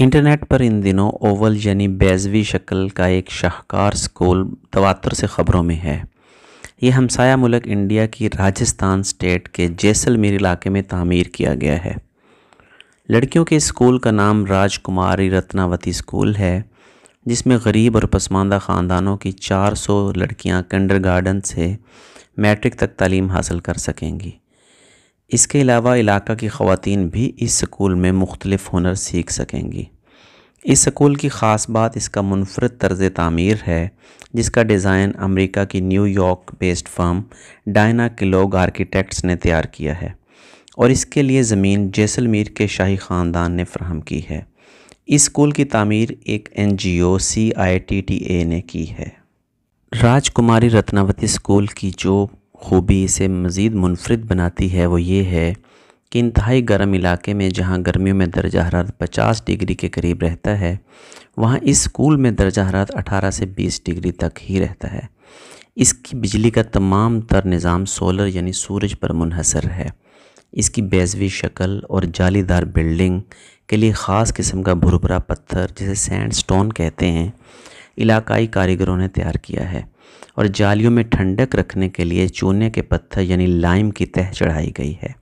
internet पर इन दिनों Oval यानी बैजवी शक्ल का एक शाहकार स्कूल तवातर से ख़बरों में है ये हमसाया मुलक इंडिया की राजस्थान स्टेट के जैसलमेर इलाके में तामीर किया गया है लड़कियों के स्कूल का नाम राजकुमारी रत्नावती स्कूल है जिसमें गरीब और पसमानदा ख़ानदानों की 400 लड़कियां लड़कियाँ से मैट्रिक तक तालीम हासिल कर सकेंगी इसके अलावा इलाका की खातन भी इस स्कूल में मुख्तलिफ़ हुनर सीख सकेंगी इस स्कूल की ख़ास बात इसका मुनफरद तर्ज तमीर है जिसका डिज़ाइन अमरीका की New York based firm Diana Kellogg architects ने तैयार किया है और इसके लिए ज़मीन जैसलमेर के शाही ख़ानदान ने फ्राहम की है इस स्कूल की तमीर एक N G O C I T T A ने की है राजकुमारी रत्नावती स्कूल की जो खूबी इसे मज़ीद मुनफरद बनाती है वो ये है कि इंतहाई गर्म इलाके में जहाँ गर्मियों में दर्जा हरारत 50 डिग्री के करीब रहता है वहाँ इस स्कूल में दर्जा हरारत 18 से 20 डिग्री तक ही रहता है इसकी बिजली का तमाम तर निज़ाम सोलर यानी सूरज पर मुनहसर है इसकी बेजवी शक्ल और जालीदार बिल्डिंग के लिए ख़ास किस्म का भुरभुरा पत्थर जिसे सैंड स्टोन कहते हैं इलाकई कारीगरों ने तैयार किया है और जालियों में ठंडक रखने के लिए चूने के पत्थर यानी लाइम की तह चढ़ाई गई है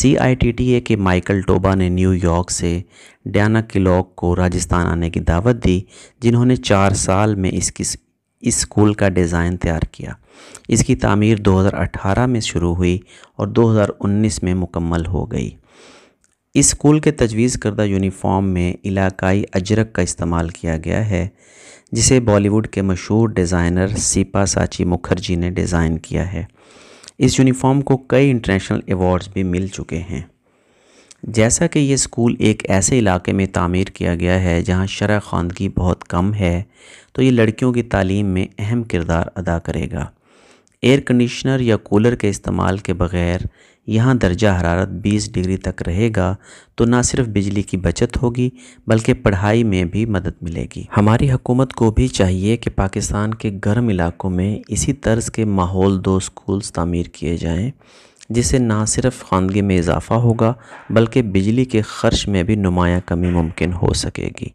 सी आई टी टी ए के माइकल टोबा ने न्यूयॉर्क से डाना किलॉक को राजस्थान आने की दावत दी जिन्होंने चार साल में इसकी इस स्कूल का डिज़ाइन तैयार किया इसकी तामीर 2018 में शुरू हुई और 2019 में मुकम्मल हो गई इस स्कूल के तजवीज़ करदा यूनिफॉर्म में इलाकाई अजरक का इस्तेमाल किया गया है जिसे बॉलीवुड के मशहूर डिज़ाइनर सीपा साची मुखर्जी ने डिज़ाइन किया है इस यूनिफॉर्म को कई इंटरनेशनल अवार्ड्स भी मिल चुके हैं जैसा कि ये स्कूल एक ऐसे इलाके में तामीर किया गया है जहाँ शरह खानगी बहुत कम है तो ये लड़कियों की तालीम में अहम किरदार अदा करेगा एयर कंडीशनर या कूलर के इस्तेमाल के बगैर यहाँ दर्जा हरारत 20 डिग्री तक रहेगा तो ना सिर्फ बिजली की बचत होगी बल्कि पढ़ाई में भी मदद मिलेगी हमारी हुकूमत को भी चाहिए कि पाकिस्तान के गर्म इलाकों में इसी तर्ज के माहौल दो स्कूल्स तमीर किए जाएँ जिससे ना सिर्फ खानगी में इजाफ़ा होगा बल्कि बिजली के खर्च में भी नुमाया कमी मुमकिन हो सकेगी